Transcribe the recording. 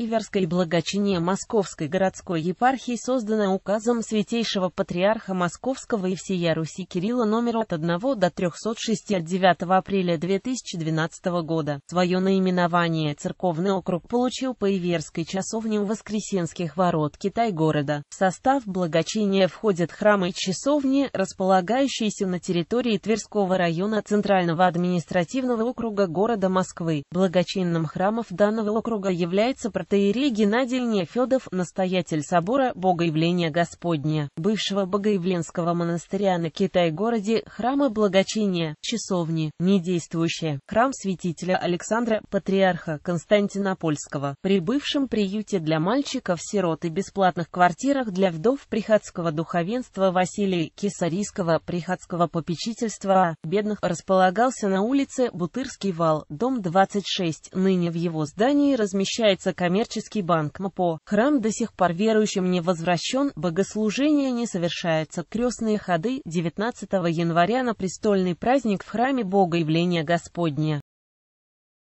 Иверской благочине Московской городской епархии создана указом Святейшего Патриарха Московского и всея Руси Кирилла номер от 1 до 306 от 9 апреля 2012 года. Свое наименование церковный округ получил по Иверской часовне у Воскресенских ворот Китай-города. В состав благочиния входят храмы и часовни, располагающиеся на территории Тверского района Центрального административного округа города Москвы. Благочинным храмов данного округа является протеерей Геннадий Нефедов, настоятель собора Богоявления Господня, бывшего Богоявленского монастыря на Китай-городе, храма Благочиния, часовни, недействующая, храм святителя Александра, патриарха Константинопольского, при бывшем приюте для мальчиков-сирот и бесплатных квартирах для вдов приходского духовенства Василия Кесарийского приходского попечительства а бедных располагался на улице Бутырский вал, дом 26, ныне в его здании размещается коммерческий коммерческий банк МПО. Храм до сих пор верующим не возвращен, богослужения не совершаются, Крестные ходы 19 января на престольный праздник в храме Бога явления Господня.